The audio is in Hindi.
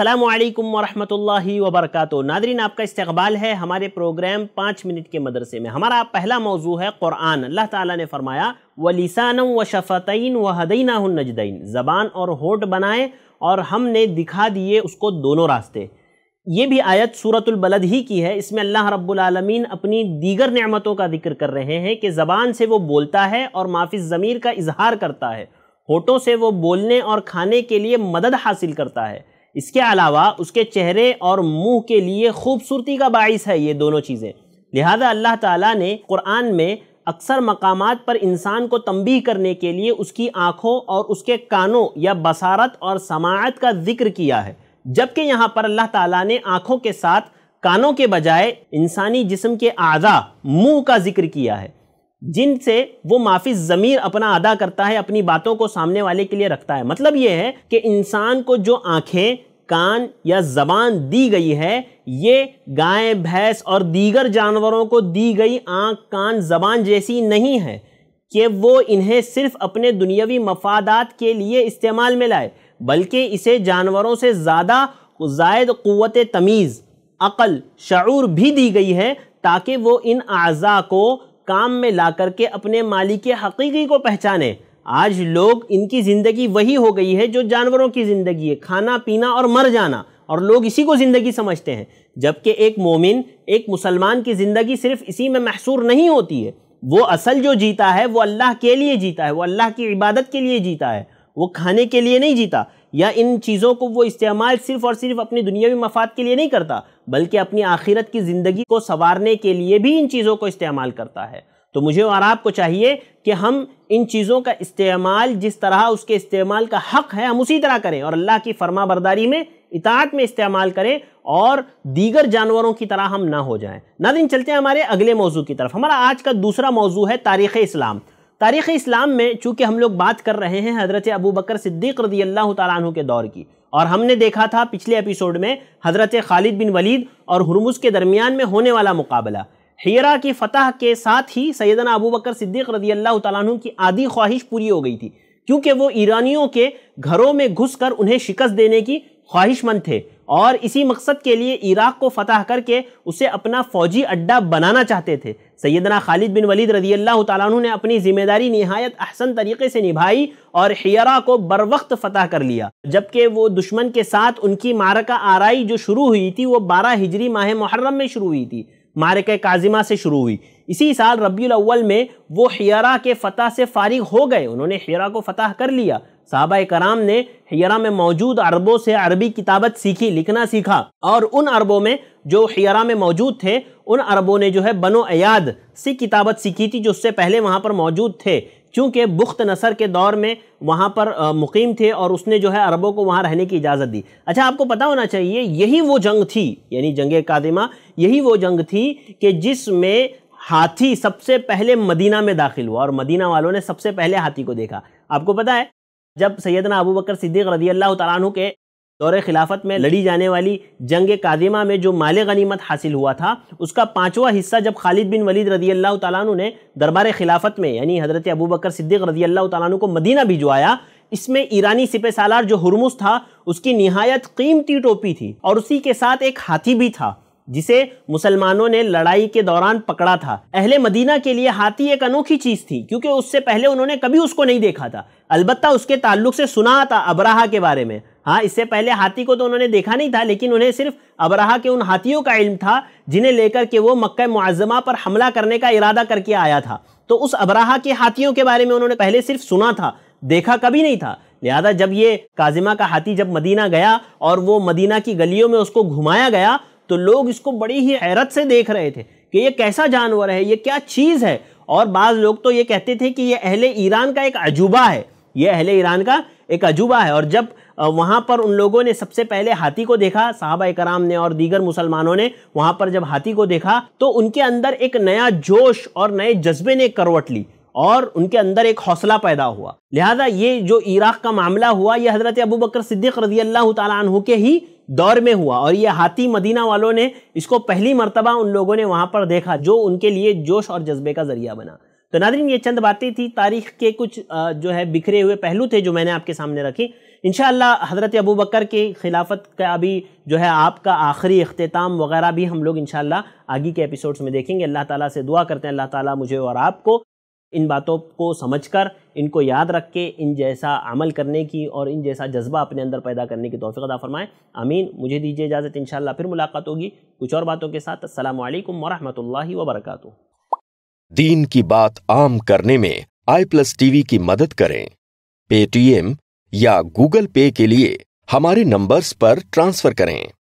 असलकम वरहमल वबरक नादरीन आपका इस्तबाल है हमारे प्रोग्राम पाँच मिनट के मदरसे में हमारा पहला मौजू है क़ुरान अल्लाह ताली ने फरमाया वलिसान व शफ़ैन व हदीना नजदैन ज़बान और होठ बनाएँ और हमने दिखा दिए उसको दोनों रास्ते ये भी आयत सूरतुल्बलद ही की है इसमें अल्लाह रब्लमीन अपनी दीगर नमतों का जिक्र कर रहे हैं कि ज़बान से वो बोलता है और माफी ज़मीर का इजहार करता है होठों से वो बोलने और खाने के लिए मदद हासिल करता है इसके अलावा उसके चेहरे और मुंह के लिए खूबसूरती का बाइस है ये दोनों चीज़ें लिहाजा अल्लाह ताला ने कुरान में अक्सर मकामात पर इंसान को तंबी करने के लिए उसकी आँखों और उसके कानों या बसारत और समात का जिक्र किया है जबकि यहाँ पर अल्लाह ताला ने आँखों के साथ कानों के बजाय इंसानी जिस्म के आज़ा मुंह का जिक्र किया है जिनसे वो माफी ज़मीर अपना अदा करता है अपनी बातों को सामने वाले के लिए रखता है मतलब ये है कि इंसान को जो आँखें कान या जबान दी गई है ये गाय भैंस और दीगर जानवरों को दी गई आँख कान जबान जैसी नहीं है कि वो इन्हें सिर्फ अपने दुनियावी मफादात के लिए इस्तेमाल में लाए बल्कि इसे जानवरों से ज़्यादा जायद क़वत तमीज़ अक़ल शूर भी दी गई है ताकि वो इन अज़ा को काम में ला करके अपने मालिक हकीकी को पहचाने आज लोग इनकी ज़िंदगी वही हो गई है जो जानवरों की ज़िंदगी है खाना पीना और मर जाना और लोग इसी को ज़िंदगी समझते हैं जबकि एक मोमिन एक मुसलमान की ज़िंदगी सिर्फ इसी में महसूर नहीं होती है वो असल जो जीता है वो अल्लाह के लिए जीता है वो अल्लाह की इबादत के लिए जीता है वो खाने के लिए नहीं जीता या इन चीज़ों को वो इस्तेमाल सिर्फ और सिर्फ अपनी दुनियावी मफाद के लिए नहीं करता बल्कि अपनी आखिरत की ज़िंदगी को संवारने के लिए भी इन चीज़ों को इस्तेमाल करता है तो मुझे और आपको चाहिए कि हम इन चीज़ों का इस्तेमाल जिस तरह उसके इस्तेमाल का हक है हम उसी तरह करें और अल्लाह की फर्मा बरदारी में इतात में इस्तेमाल करें और दीगर जानवरों की तरह हम ना हो जाएं दिन चलते हैं हमारे अगले मौजू की तरफ हमारा आज का दूसरा मौजू है तारीख़ इस्लाम तारीख़ इस्लाम में चूँकि हम लोग बात कर रहे हैं हज़रत अबू बकर सिद्दीक रदी अल्लाह तु के दौर की और हमने देखा था पिछले एपिसोड में हज़रत खालिद बिन वलीद और हरमुज़ के दरमियान में होने वाला मुकाबला हीरा की फतह के साथ ही सैदना अबू बकर सिद्दीक रजी अल्लाह तु की आधी ख्वाहिश पूरी हो गई थी क्योंकि वो ईरानियों के घरों में घुसकर उन्हें शिकस्त देने की ख्वाहिशमंद थे और इसी मकसद के लिए इराक़ को फतह करके उसे अपना फ़ौजी अड्डा बनाना चाहते थे सैदना खालिद बिन वलीद रजी अल्लाह तु ने अपनी ज़िम्मेदारी नहायत अहसन तरीके से निभाई और हीरा को बर वक्त फ़तह कर लिया जबकि वो दुश्मन के साथ उनकी मारका आरई जो शुरू हुई थी वो बारह हिजरी माह मुहर्रम में शुरू हुई थी मारक काजिमा से शुरू हुई इसी साल रबी अव्वल में वो हियरा के फतह से फारिग हो गए उन्होंने हियरा को फतह कर लिया साहबा कराम ने हियरा में मौजूद अरबों से अरबी किताबत सीखी लिखना सीखा और उन अरबों में जो हियरा में मौजूद थे उन अरबों ने जो है बनो अयाद से किताबत सीखी थी जो उससे पहले वहाँ पर मौजूद थे क्योंकि बुख्त नसर के दौर में वहाँ पर मुकीम थे और उसने जो है अरबों को वहाँ रहने की इजाज़त दी अच्छा आपको पता होना चाहिए यही वो जंग थी यानी जंग कादिमा यही वो जंग थी कि जिसमें हाथी सबसे पहले मदीना में दाखिल हुआ और मदीना वालों ने सबसे पहले हाथी को देखा आपको पता है जब सैदना अबू बकर सिद्दीक रदी अल्लाह तु के दौरे खिलाफत में लड़ी जाने वाली जंग कादिमा में जो माल गनीमत हासिल हुआ था उसका पाँचवा हिस्सा जब खालिद बिन वलीद रदी अल्लाह तु ने दरबार खिलाफत में यानी हज़रत अबू बकर सिद्दीक रदी अल्लाह तु को मदीना भिजवाया इसमें ईरानी सिपे सालार जो हरमुस था उसकी नहायत कीमती टोपी थी और उसी के साथ एक हाथी भी था जिसे मुसलमानों ने लड़ाई के दौरान पकड़ा था अहले मदीना के लिए हाथी एक अनोखी चीज़ थी क्योंकि उससे पहले उन्होंने कभी उसको नहीं देखा था अलबत् उसके ताल्लुक से सुना था अबराहा के बारे में हाँ इससे पहले हाथी को तो उन्होंने देखा नहीं था लेकिन उन्हें सिर्फ अबराहा के उन हाथियों का इल्म था जिन्हें लेकर के वो मक्का मुआजमा पर हमला करने का इरादा करके आया था तो उस अबराहा के हाथियों के बारे में उन्होंने पहले सिर्फ सुना था देखा कभी नहीं था लिहाजा जब ये काजिमा का हाथी जब मदीना गया और वो मदीना की गलियों में उसको घुमाया गया तो लोग इसको बड़ी ही हैरत से देख रहे थे कि ये कैसा जानवर है ये क्या चीज़ है और बाज़ लोग तो ये कहते थे कि ये अहले ईरान का एक अजूबा है ये अहले ईरान का एक अजूबा है और जब वहाँ पर उन लोगों ने सबसे पहले हाथी को देखा साहबा कराम ने और दीगर मुसलमानों ने वहाँ पर जब हाथी को देखा तो उनके अंदर एक नया जोश और नए जज्बे ने करवट ली और उनके अंदर एक हौसला पैदा हुआ लिहाजा ये जो इराक़ का मामला हुआ ये हज़रत अबू बकर सिद्दीक रजी अल्लाह तु के ही दौर में हुआ और ये हाथी मदीना वालों ने इसको पहली मरतबा उन लोगों ने वहाँ पर देखा जो उनके लिए जोश और जज्बे का ज़रिया बना तो नादरीन ये चंद बातें थी तारीख के कुछ जो है बिखरे हुए पहलू थे जो मैंने आपके सामने रखी इन हज़रत अबू बकर के खिलाफत का भी जो है आपका आखिरी अख्ताम वगैरह भी हम लोग इन आगे के एपिसोड्स में देखेंगे अल्लाह ताला से दुआ करते हैं अल्लाह ताला मुझे और आपको इन बातों को समझकर इनको याद रख के इन जैसा अमल करने की और इन जैसा जज्बा अपने अंदर पैदा करने की तोफ़ी अदा फ़रमाएँ अमीन मुझे दीजिए इजाज़त इन फिर मुलाकात होगी कुछ और बातों के साथ असल वरहमत ला वरक दीन की बात आम करने में आई प्लस टीवी की मदद करें पेटीएम या गूगल पे के लिए हमारे नंबर्स पर ट्रांसफ़र करें